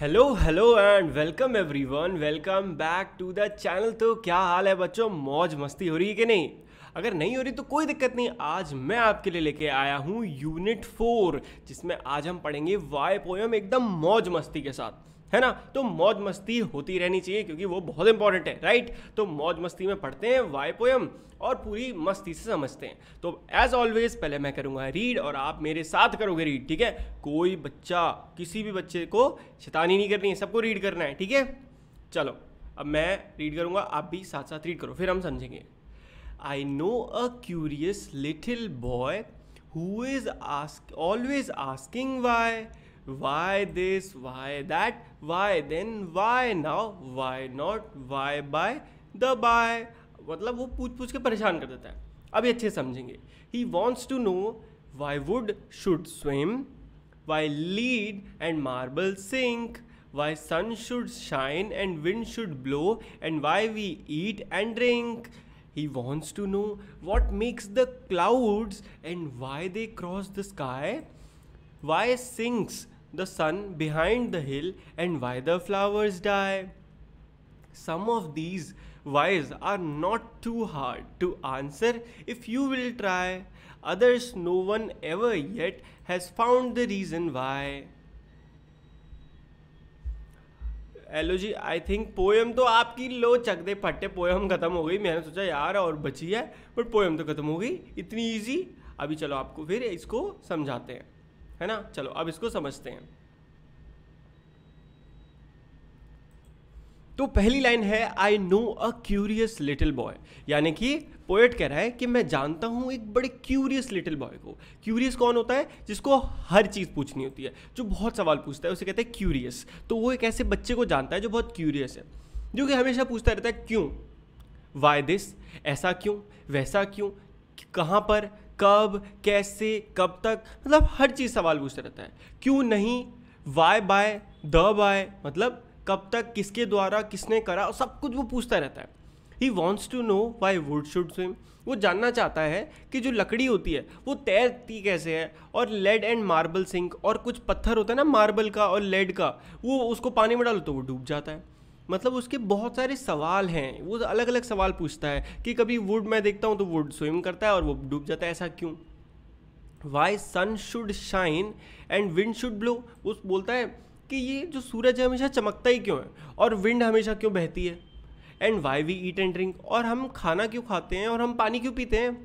Hello hello and welcome everyone welcome back to the channel तो क्या हाल है बच्चों मौज मस्ती हो रही है कि नहीं अगर नहीं हो रही तो कोई दिक्कत नहीं आज मैं आपके लिए लेके आया हूँ यूनिट फोर जिसमें आज हम पढ़ेंगे वाई पोयम एकदम मौज मस्ती के साथ है ना तो मौज मस्ती होती रहनी चाहिए क्योंकि वो बहुत इंपॉर्टेंट है राइट तो मौज मस्ती में पढ़ते हैं वाई पोएम और पूरी मस्ती से समझते हैं तो एज ऑलवेज पहले मैं करूँगा रीड और आप मेरे साथ करोगे रीड ठीक है कोई बच्चा किसी भी बच्चे को शैतानी नहीं करनी है सबको रीड करना है ठीक है चलो अब मैं रीड करूँगा आप भी साथ साथ रीड करो फिर हम समझेंगे I know a curious little boy who is ask always asking why why this why that why then why now why not why by the by मतलब वो पूछ पूछ के परेशान कर देता है अभी अच्छे समझेंगे he wants to know why wood should swim why lead and marble sink why sun should shine and wind should blow and why we eat and drink he wants to know what makes the clouds and why they cross the sky why sinks the sun behind the hill and why the flowers die. Some of these whys are not too hard to answer if you will try. Others no one ever yet has found the reason why. Hello जी I think poem तो आपकी लो चक दे फटे poem ख़त्म हो गई मैंने सोचा यार और बची है बट पोएम तो ख़त्म हो गई इतनी इजी अभी चलो आपको फिर इसको समझाते हैं है ना चलो अब इसको समझते हैं तो पहली लाइन है I know a curious little boy यानी कि पोएट कह रहा है कि मैं जानता हूं एक बड़े क्यूरियस लिटिल बॉय को क्यूरियस कौन होता है जिसको हर चीज़ पूछनी होती है जो बहुत सवाल पूछता है उसे कहते हैं क्यूरियस तो वो एक ऐसे बच्चे को जानता है जो बहुत क्यूरियस है जो कि हमेशा पूछता रहता है क्यों वाई दिस ऐसा क्यों वैसा क्यों कहाँ पर कब कैसे कब तक मतलब हर चीज़ सवाल पूछता रहता है क्यों नहीं वाई बाय द बाय मतलब कब तक किसके द्वारा किसने करा और सब कुछ वो पूछता रहता है he wants to know why wood should swim वो जानना चाहता है कि जो लकड़ी होती है वो तैरती कैसे है और लेड एंड मार्बल सिंक और कुछ पत्थर होता है ना मार्बल का और लेड का वो उसको पानी में डालो तो वो डूब जाता है मतलब उसके बहुत सारे सवाल हैं वो अलग अलग सवाल पूछता है कि कभी वुड मैं देखता हूँ तो वुड स्विम करता है और वो डूब जाता है ऐसा क्यों why sun should shine and wind should blow वो बोलता है कि ये जो सूरज है हमेशा चमकता ही क्यों है और विंड हमेशा क्यों बहती है and why we eat and drink और हम खाना क्यों खाते हैं और हम पानी क्यों पीते हैं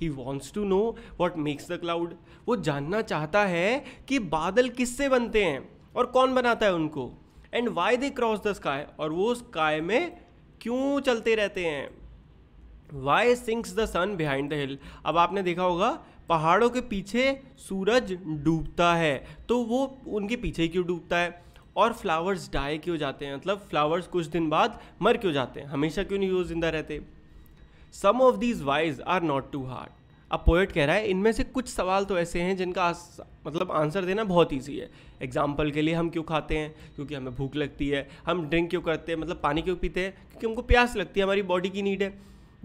he wants to know what makes the cloud वो जानना चाहता है कि बादल किससे बनते हैं और कौन बनाता है उनको and why they cross the sky और वो स्काई में क्यों चलते रहते हैं why sinks the sun behind the hill अब आपने देखा होगा पहाड़ों के पीछे सूरज डूबता है तो वो उनके पीछे क्यों डूबता है और फ्लावर्स डाई क्यों जाते हैं मतलब फ्लावर्स कुछ दिन बाद मर क्यों जाते हैं हमेशा क्यों नहीं वो जिंदा रहते some of these whys are not too hard अब पोएट कह रहा है इनमें से कुछ सवाल तो ऐसे हैं जिनका मतलब आंसर देना बहुत ईजी है एग्जाम्पल के लिए हम क्यों खाते हैं क्योंकि हमें भूख लगती है हम ड्रिंक क्यों करते हैं मतलब पानी क्यों पीते हैं क्योंकि हमको प्यास लगती है हमारी बॉडी की नीड है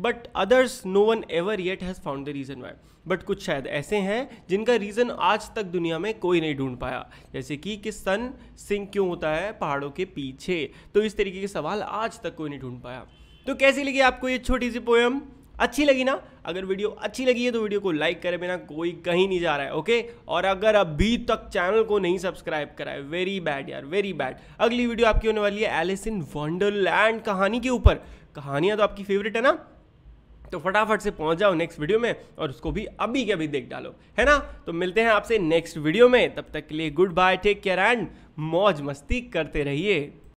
but others no one ever yet has found the reason why but कुछ शायद ऐसे हैं जिनका रीज़न आज तक दुनिया में कोई नहीं ढूंढ पाया जैसे कि कि सन सिंह क्यों होता है पहाड़ों के पीछे तो इस तरीके के सवाल आज तक कोई नहीं ढूंढ पाया तो कैसी लगी आपको ये छोटी सी पोएम अच्छी लगी ना अगर वीडियो अच्छी लगी है तो वीडियो को लाइक करे बिना कोई कहीं नहीं जा रहा है ओके और अगर अभी तक चैनल को नहीं सब्सक्राइब करा है वेरी बैड यार वेरी बैड अगली वीडियो आपकी होने वाली है एलिस इन वंडरलैंड कहानी के ऊपर कहानियां तो आपकी फेवरेट है ना तो फटाफट से पहुंच जाओ नेक्स्ट वीडियो में और उसको भी अभी के अभी देख डालो है ना तो मिलते हैं आपसे नेक्स्ट वीडियो में तब तक के लिए goodbye take care and मौज मस्ती करते रहिए